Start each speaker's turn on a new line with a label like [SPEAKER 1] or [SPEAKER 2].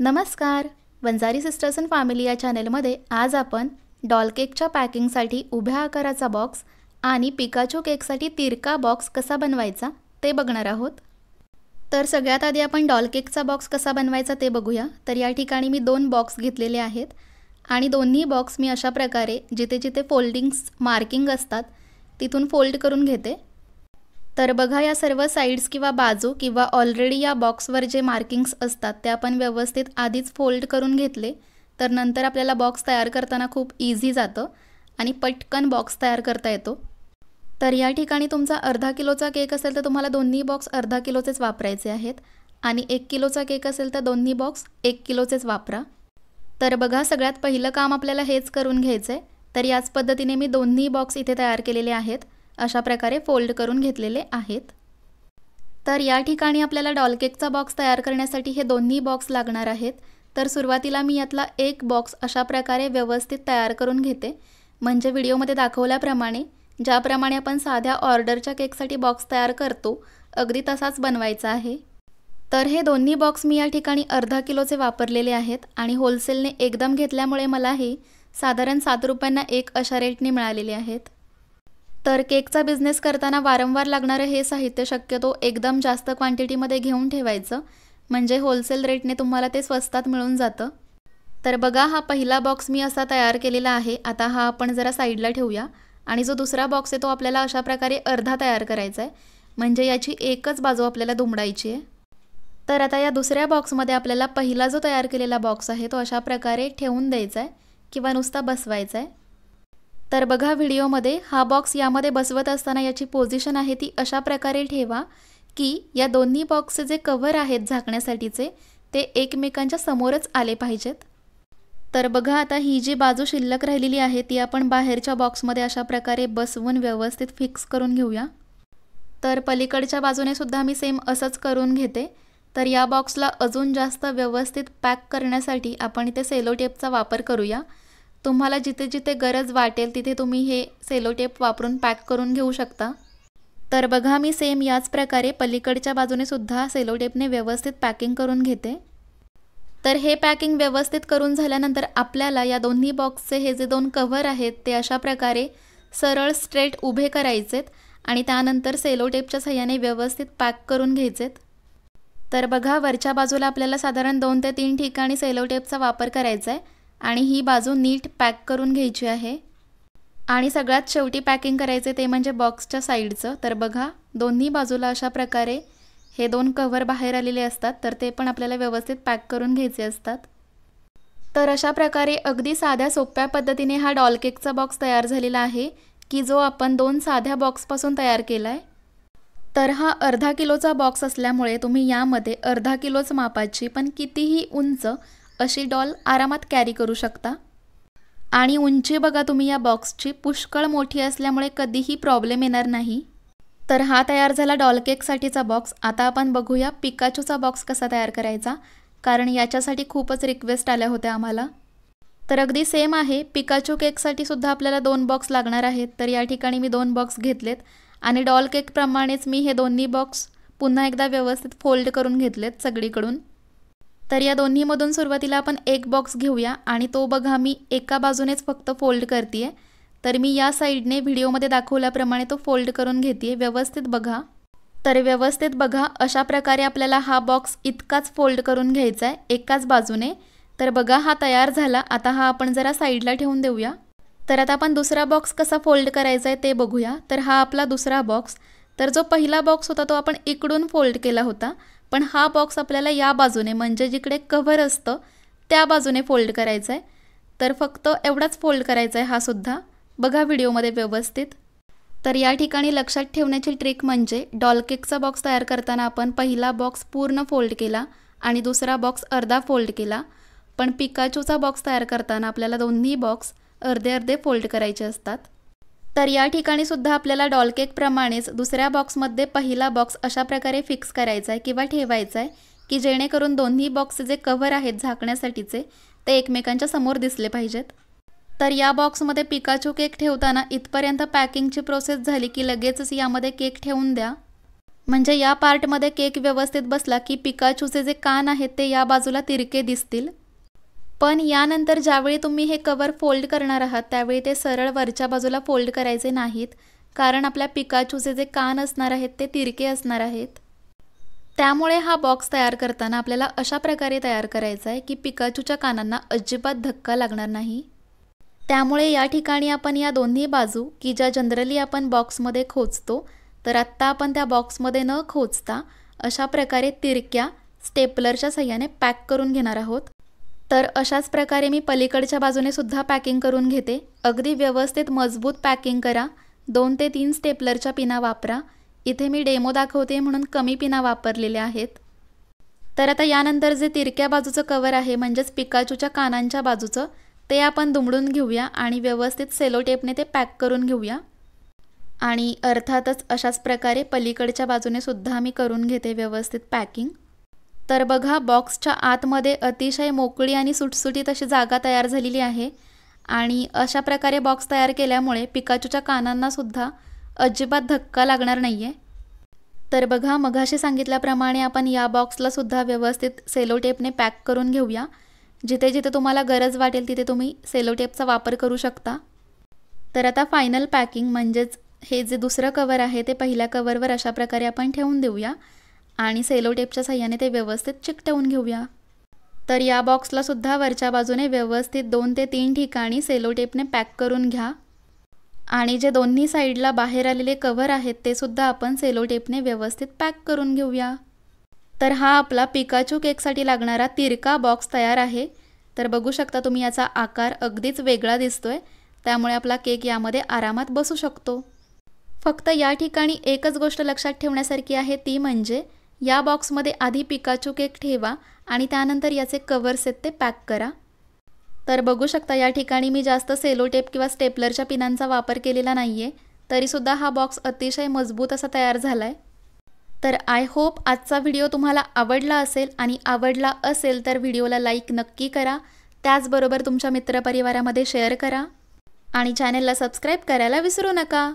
[SPEAKER 1] नमस्कार Vanjari sisters and family या चॅनेलमध्ये आज आपण डॉल केकच्या पॅकिंगसाठी उभ्या आकाराचा बॉक्स आणि पिकाचो केकसाठी तिरका बॉक्स कसा बनवायचा ते बघणार आहोत तर सगळ्यात आधी आपण डॉल केकचा बॉक्स कसा बनवायचा ते बघूया तर या ठिकाणी मी दोन बॉक्स घेतलेले आहेत आणि दोन्ही बॉक्स मी अशा प्रकारे जिथे जिथे फोल्डिंग्स मार्किंग असतात तिथून फोल्ड करून घेते तर बघा या सर्व साईड्स किंवा बाजू किंवा ऑलरेडी या बॉक्सवर जे मार्किंग्स असतात ते आपण व्यवस्थित आधीच फोल्ड करून घेतले तर नंतर आपल्याला बॉक्स तयार करताना खूप इझी जातं आणि पटकन बॉक्स तयार करता येतो तर या ठिकाणी तुमचा अर्धा किलोचा केक असेल तर तुम्हाला दोन्ही बॉक्स अर्धा किलोचेच वापरायचे आहेत आणि एक किलोचा केक असेल तर दोन्ही बॉक्स एक किलोचेच वापरा तर बघा सगळ्यात पहिलं काम आपल्याला हेच करून घ्यायचं आहे तर याच पद्धतीने मी दोन्ही बॉक्स इथे तयार केलेले आहेत अशा प्रकारे फोल्ड करून घेतलेले आहेत तर या ठिकाणी आपल्याला डॉलकेकचा बॉक्स तयार करण्यासाठी हे दोन्ही बॉक्स लागणार आहेत तर सुरुवातीला मी यातला एक बॉक्स अशा प्रकारे व्यवस्थित तयार करून घेते म्हणजे व्हिडिओमध्ये दाखवल्याप्रमाणे ज्याप्रमाणे आपण साध्या ऑर्डरच्या केकसाठी बॉक्स तयार करतो अगदी तसाच बनवायचा आहे तर हे दोन्ही बॉक्स मी या ठिकाणी अर्धा किलोचे वापरलेले आहेत आणि होलसेलने एकदम घेतल्यामुळे मला हे साधारण सात रुपयांना एक अशा रेटने मिळालेले आहेत तर केकचा बिझनेस करताना वारंवार लागणारं हे साहित्य शक्यतो एकदम जास्त क्वांटिटीमध्ये घेऊन ठेवायचं म्हणजे होलसेल रेटने तुम्हाला ते स्वस्तात मिळून जातं तर बघा हा पहिला बॉक्स मी असा तयार केलेला आहे आता हा आपण जरा साईडला ठेवूया आणि जो दुसरा बॉक्स आहे तो आपल्याला अशा प्रकारे अर्धा तयार करायचा आहे म्हणजे याची एकच बाजू आपल्याला दुमडायची आहे तर आता या दुसऱ्या बॉक्समध्ये आपल्याला पहिला जो तयार केलेला बॉक्स आहे तो अशा प्रकारे ठेवून द्यायचा आहे किंवा नुसता बसवायचा आहे तर बघा व्हिडिओमध्ये हा बॉक्स यामध्ये बसवत असताना याची पोझिशन आहे ती अशा प्रकारे ठेवा की या दोन्ही बॉक्सचे जे कव्हर आहेत झाकण्यासाठीचे ते एकमेकांच्या समोरच आले पाहिजेत तर बघा आता ही जी बाजू शिल्लक राहिलेली आहे ती आपण बाहेरच्या बॉक्समध्ये अशा प्रकारे बसवून व्यवस्थित फिक्स करून घेऊया तर पलीकडच्या बाजूने सुद्धा मी सेम असंच करून घेते तर या बॉक्सला अजून जास्त व्यवस्थित पॅक करण्यासाठी आपण इथे सेलो टेपचा वापर करूया तुम्हाला जिथे जिथे गरज वाटेल तिथे तुम्ही हे सेलोटेप वापरून पॅक करून घेऊ शकता तर बघा मी सेम याच प्रकारे पलीकडच्या बाजूने सुद्धा सेलोटेपने व्यवस्थित पॅकिंग करून घेते तर हे पॅकिंग व्यवस्थित करून झाल्यानंतर आपल्याला या दोन्ही बॉक्सचे हे जे दोन कव्हर आहेत ते अशा प्रकारे सरळ स्ट्रेट उभे करायचेत आणि त्यानंतर सेलोटेपच्या सह्याने व्यवस्थित पॅक करून घ्यायचेत तर बघा वरच्या बाजूला आपल्याला साधारण दोन ते तीन ठिकाणी सेलोटेपचा वापर करायचा आहे आणि ही बाजू नीट पॅक करून घ्यायची आहे आणि सगळ्यात शेवटी पॅकिंग करायचे ते म्हणजे बॉक्सच्या साईडचं तर बघा दोन्ही बाजूला अशा प्रकारे हे दोन कव्हर बाहेर आलेले असतात तर ते पण आपल्याला व्यवस्थित पॅक करून घ्यायचे असतात तर अशा प्रकारे अगदी साध्या सोप्या पद्धतीने हा डॉलकेकचा बॉक्स तयार झालेला आहे की जो आपण दोन साध्या बॉक्सपासून तयार केला आहे तर हा अर्धा किलोचा बॉक्स असल्यामुळे तुम्ही यामध्ये अर्धा किलोच मापाची पण कितीही उंच अशी डॉल आरामात कॅरी करू शकता आणि उंची बघा तुम्ही या बॉक्सची पुष्कळ मोठी असल्यामुळे कधीही प्रॉब्लेम येणार नाही तर हा तयार झाला डॉल केकसाठीचा बॉक्स आता आपण बघूया पिकाचूचा बॉक्स कसा तयार करायचा कारण याच्यासाठी खूपच रिक्वेस्ट आल्या होत्या आम्हाला तर अगदी सेम आहे पिकाचू केकसाठी सुद्धा आपल्याला दोन बॉक्स लागणार आहेत तर या ठिकाणी मी दोन बॉक्स घेतलेत आणि डॉल केकप्रमाणेच मी हे दोन्ही बॉक्स पुन्हा एकदा व्यवस्थित फोल्ड करून घेतलेत सगळीकडून तर या दोन्हीमधून सुरुवातीला आपण एक बॉक्स घेऊया आणि तो बघा मी एका बाजूनेच फक्त फोल्ड करते तर मी या साईडने व्हिडिओमध्ये दाखवल्याप्रमाणे तो फोल्ड करून घेते व्यवस्थित बघा तर व्यवस्थित बघा अशा प्रकारे आपल्याला हा बॉक्स इतकाच फोल्ड करून घ्यायचा आहे एकाच बाजूने तर बघा हा तयार झाला आता हा आपण जरा साईडला ठेवून देऊया तर आता आपण दुसरा बॉक्स कसा फोल्ड करायचा आहे ते बघूया तर हा आपला दुसरा बॉक्स तर जो पहिला बॉक्स होता तो आपण इकडून फोल्ड केला होता पण हा बॉक्स आपल्याला या बाजूने म्हणजे जिकडे कव्हर असतं त्या बाजूने फोल्ड करायचा आहे तर फक्त एवढाच फोल्ड करायचा आहे हा सुद्धा बघा व्हिडिओमध्ये व्यवस्थित तर या ठिकाणी लक्षात ठेवण्याची ट्रिक म्हणजे डॉलकेकचा बॉक्स तयार करताना आपण पहिला बॉक्स पूर्ण फोल्ड केला आणि दुसरा बॉक्स अर्धा फोल्ड केला पण पिकाचूचा बॉक्स तयार करताना आपल्याला दोन्ही बॉक्स अर्धे अर्धे फोल्ड करायचे असतात तर या ठिकाणी सुद्धा आपल्याला प्रमाणेच दुसऱ्या बॉक्समध्ये पहिला बॉक्स अशा प्रकारे फिक्स करायचा आहे किंवा ठेवायचा आहे की जेणेकरून दोन्ही बॉक्स जे कव्हर आहेत झाकण्यासाठीचे ते एकमेकांच्या समोर दिसले पाहिजेत तर या बॉक्समध्ये पिकाचू केक ठेवताना इथपर्यंत पॅकिंगची प्रोसेस झाली की लगेचच यामध्ये केक ठेवून द्या म्हणजे या पार्टमध्ये केक व्यवस्थित बसला की पिकाचूचे जे कान आहेत ते या बाजूला तिरके दिसतील पण यानंतर ज्यावेळी तुम्ही हे कवर फोल्ड करणार आहात त्यावेळी ते सरळ वरच्या बाजूला फोल्ड करायचे नाहीत कारण आपल्या पिकाचूचे जे कान असणार आहेत ते तिरके असणार आहेत त्यामुळे हा बॉक्स तयार करताना आपल्याला अशा प्रकारे तयार करायचा आहे की पिकाचूच्या कानांना अजिबात धक्का लागणार नाही त्यामुळे या ठिकाणी आपण या दोन्ही बाजू की ज्या जनरली आपण बॉक्समध्ये खोचतो तर आत्ता आपण त्या बॉक्समध्ये न खोचता अशा प्रकारे तिरक्या स्टेपलरच्या सह्याने पॅक करून घेणार आहोत तर अशाच प्रकारे मी पलीकडच्या बाजूने सुद्धा पॅकिंग करून घेते अगदी व्यवस्थित मजबूत पॅकिंग करा दोन ते तीन स्टेपलरच्या पिना वापरा इथे मी डेमो दाखवते म्हणून कमी पिना वापरलेल्या आहेत तर आता यानंतर जे तिरक्या बाजूचं कवर आहे म्हणजेच पिकाचूच्या कानांच्या बाजूचं ते आपण दुमडून घेऊया आणि व्यवस्थित सेलो टेपने ते पॅक करून घेऊया आणि अर्थातच अशाच प्रकारे पलीकडच्या बाजूने सुद्धा मी करून घेते व्यवस्थित पॅकिंग तर बघा बॉक्सच्या आतमध्ये अतिशय मोकळी आणि सुटसुटीत अशी जागा तयार झालेली आहे आणि अशा प्रकारे बॉक्स तयार केल्यामुळे पिकाचूच्या कानांनासुद्धा अजिबात धक्का लागणार नाही आहे तर बघा मघाशी सांगितल्याप्रमाणे आपण या बॉक्सलासुद्धा व्यवस्थित सेलो टेपने पॅक करून घेऊया जिथे जिथे तुम्हाला गरज वाटेल तिथे तुम्ही सेलो टेपचा वापर करू शकता तर आता फायनल पॅकिंग म्हणजेच हे जे दुसरं कवर आहे ते पहिल्या कवरवर अशा प्रकारे आपण ठेवून देऊया आणि सेलो टेपच्या साह्याने ते व्यवस्थित चिकटवून घेऊया तर या बॉक्सला सुद्धा वरच्या बाजूने व्यवस्थित दोन ते तीन ठिकाणी सेलो टेपने पॅक करून घ्या आणि जे दोन्ही साईडला बाहेर आलेले कव्हर आहेत ते सुद्धा आपण सेलो टेपने व्यवस्थित पॅक करून घेऊया तर हा आपला पिकाचू केकसाठी लागणारा तिरका बॉक्स तयार आहे तर बघू शकता तुम्ही याचा आकार अगदीच वेगळा दिसतोय त्यामुळे आपला केक यामध्ये आरामात बसू शकतो फक्त या ठिकाणी एकच गोष्ट लक्षात ठेवण्यासारखी आहे ती म्हणजे या बॉक्समध्ये आधी पिकाचू केक ठेवा आणि त्यानंतर याचे कवर्स आहेत ते पॅक करा तर बघू शकता या ठिकाणी मी जास्त सेलो टेप किंवा स्टेपलरच्या पिनांचा वापर केलेला नाही आहे तरीसुद्धा हा बॉक्स अतिशय मजबूत असा तयार झाला आहे तर आय होप आजचा व्हिडिओ तुम्हाला आवडला असेल आणि आवडला असेल तर व्हिडिओला लाईक नक्की करा त्याचबरोबर तुमच्या मित्रपरिवारामध्ये शेअर करा आणि चॅनेलला सबस्क्राईब करायला विसरू नका